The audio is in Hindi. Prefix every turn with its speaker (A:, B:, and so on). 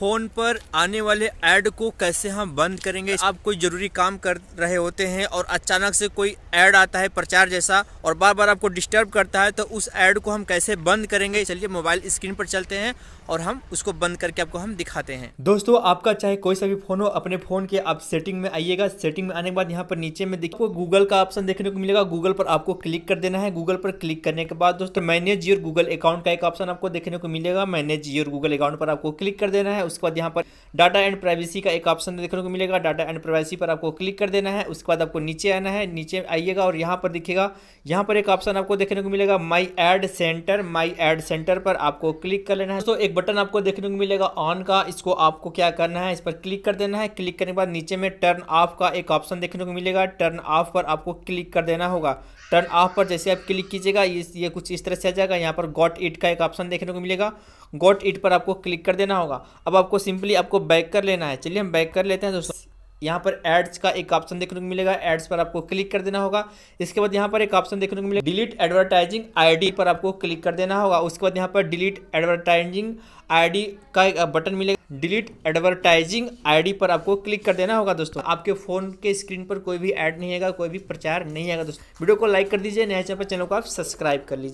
A: फ़ोन पर आने वाले ऐड को कैसे हम बंद करेंगे आप कोई ज़रूरी काम कर रहे होते हैं और अचानक से कोई ऐड आता है प्रचार जैसा और बार बार आपको डिस्टर्ब करता है तो उस ऐड को हम कैसे बंद करेंगे चलिए मोबाइल स्क्रीन पर चलते हैं और हम उसको बंद करके आपको हम दिखाते हैं दोस्तों आपका चाहे कोई सा भी फ़ोन हो अपने फ़ोन के आप सेटिंग में आइएगा सेटिंग में आने के बाद यहाँ पर नीचे में देखो गूगल का ऑप्शन देखने को मिलेगा गूगल पर आपको क्लिक कर देना है गूगल पर क्लिक करने के बाद दोस्तों मैनेज योर गूगल अकाउंट का एक ऑप्शन आपको देखने को मिलेगा मैनेज योर गूगल अकाउंट पर आपको क्लिक कर देना है उसके बाद यहाँ पर डाटा एंड प्राइवेसी का एक ऑप्शन देखने को मिलेगा डाटा एंड प्राइवेसी पर आपको क्लिक कर देना है उसके बाद आपको नीचे आना है नीचे आइएगा और यहाँ पर दिखेगा यहाँ पर एक ऑप्शन आपको देखने को मिलेगा my ad centre my ad centre पर आपको क्लिक कर लेना है तो एक बटन आपको देखने को मिलेगा ऑन का इसको आपको क्या करना है इस पर क्लिक कर देना है क्लिक करने के बाद नीचे में टर्न ऑफ का एक ऑप्शन देखने को मिलेगा टर्न ऑफ पर आपको क्लिक कर देना होगा टर्न ऑफ पर जैसे आप क्लिक कीजिएगा ये कुछ इस तरह से आ जाएगा यहाँ पर गॉट इट का एक ऑप्शन देखने को मिलेगा गॉट इट पर आपको क्लिक कर देना होगा अब आपको सिंपली आपको बैक कर लेना है चलिए हम बैक कर लेते हैं दोस्तों यहाँ पर एड्स का एक ऑप्शन देखने को मिलेगा एड्स पर आपको क्लिक कर देना होगा इसके बाद यहाँ पर एक ऑप्शन देखने को मिलेगा डिलीट एडवर्टाइजिंग आईडी पर आपको क्लिक कर देना होगा उसके बाद यहाँ पर डिलीट एडवर्टाइजिंग आईडी का एक बटन मिलेगा डिलीट एडवर्टाइजिंग आईडी पर आपको क्लिक कर देना होगा दोस्तों आपके फोन के स्क्रीन पर कोई भी एड नहीं आएगा कोई भी प्रचार नहीं आएगा दोस्तों वीडियो को लाइक कर दीजिए नया चैनल पर चैनल को आप सब्सक्राइब कर लीजिए